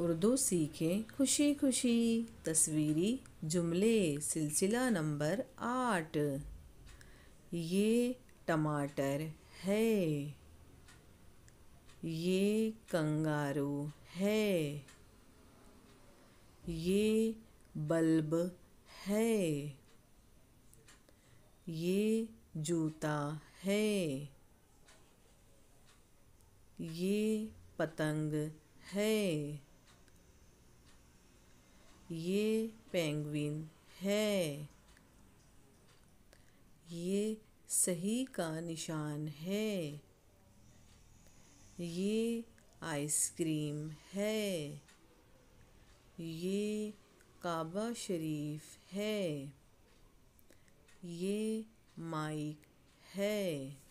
उर्दू सीखें खुशी खुशी तस्वीरी जुमले सिलसिला नंबर आठ ये टमाटर है ये कंगारू है ये बल्ब है ये जूता है ये पतंग है ये पेंगुइन है ये सही का निशान है ये आइसक्रीम है ये काबा शरीफ है ये माइक है